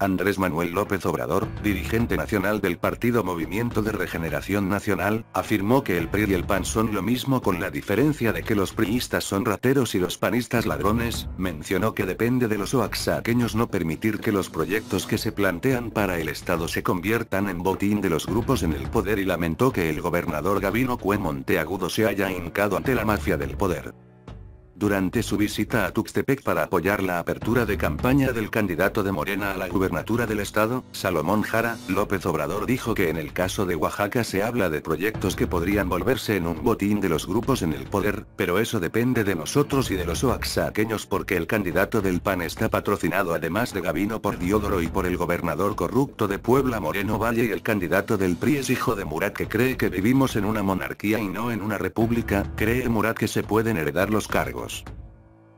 Andrés Manuel López Obrador, dirigente nacional del Partido Movimiento de Regeneración Nacional, afirmó que el PRI y el PAN son lo mismo con la diferencia de que los priistas son rateros y los panistas ladrones, mencionó que depende de los oaxaqueños no permitir que los proyectos que se plantean para el Estado se conviertan en botín de los grupos en el poder y lamentó que el gobernador Gabino Cue Monteagudo se haya hincado ante la mafia del poder durante su visita a Tuxtepec para apoyar la apertura de campaña del candidato de Morena a la gubernatura del estado, Salomón Jara, López Obrador dijo que en el caso de Oaxaca se habla de proyectos que podrían volverse en un botín de los grupos en el poder, pero eso depende de nosotros y de los oaxaqueños porque el candidato del PAN está patrocinado además de Gabino por Diodoro y por el gobernador corrupto de Puebla Moreno Valle y el candidato del PRI es hijo de Murat que cree que vivimos en una monarquía y no en una república, cree Murat que se pueden heredar los cargos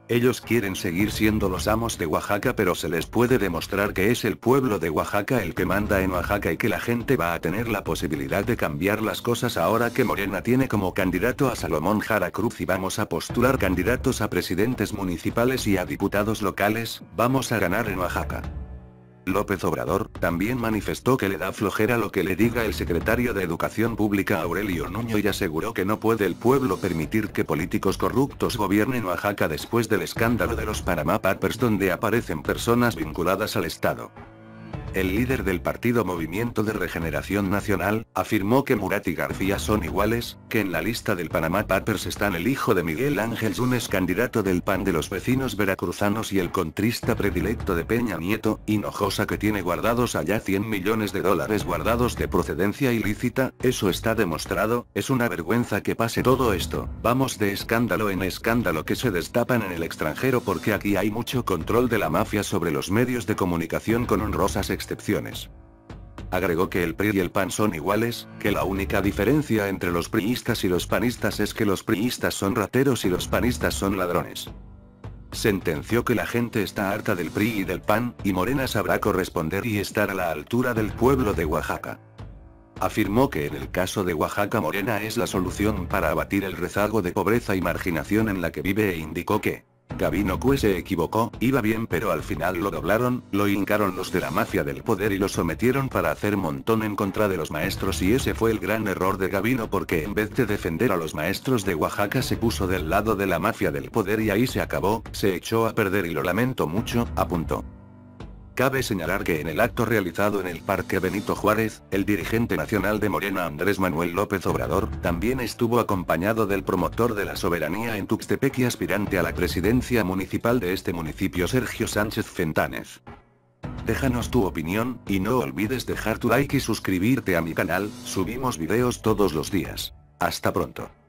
ellos. quieren seguir siendo los amos de Oaxaca pero se les puede demostrar que es el pueblo de Oaxaca el que manda en Oaxaca y que la gente va a tener la posibilidad de cambiar las cosas ahora que Morena tiene como candidato a Salomón Jara Cruz y vamos a postular candidatos a presidentes municipales y a diputados locales, vamos a ganar en Oaxaca. López Obrador, también manifestó que le da flojera lo que le diga el secretario de Educación Pública Aurelio Nuño y aseguró que no puede el pueblo permitir que políticos corruptos gobiernen Oaxaca después del escándalo de los Panama donde aparecen personas vinculadas al Estado el líder del partido Movimiento de Regeneración Nacional, afirmó que Murat y García son iguales, que en la lista del Panamá Papers están el hijo de Miguel Ángel Zunes candidato del PAN de los vecinos veracruzanos y el contrista predilecto de Peña Nieto, Hinojosa que tiene guardados allá 100 millones de dólares guardados de procedencia ilícita, eso está demostrado, es una vergüenza que pase todo esto, vamos de escándalo en escándalo que se destapan en el extranjero porque aquí hay mucho control de la mafia sobre los medios de comunicación con honrosas excepciones. Agregó que el PRI y el PAN son iguales, que la única diferencia entre los priistas y los panistas es que los priistas son rateros y los panistas son ladrones. Sentenció que la gente está harta del PRI y del PAN, y Morena sabrá corresponder y estar a la altura del pueblo de Oaxaca. Afirmó que en el caso de Oaxaca Morena es la solución para abatir el rezago de pobreza y marginación en la que vive e indicó que Gabino Kue se equivocó, iba bien pero al final lo doblaron, lo hincaron los de la mafia del poder y lo sometieron para hacer montón en contra de los maestros y ese fue el gran error de Gabino porque en vez de defender a los maestros de Oaxaca se puso del lado de la mafia del poder y ahí se acabó, se echó a perder y lo lamento mucho, apuntó. Cabe señalar que en el acto realizado en el Parque Benito Juárez, el dirigente nacional de Morena Andrés Manuel López Obrador, también estuvo acompañado del promotor de la soberanía en Tuxtepec y aspirante a la presidencia municipal de este municipio Sergio Sánchez Fentanes. Déjanos tu opinión, y no olvides dejar tu like y suscribirte a mi canal, subimos videos todos los días. Hasta pronto.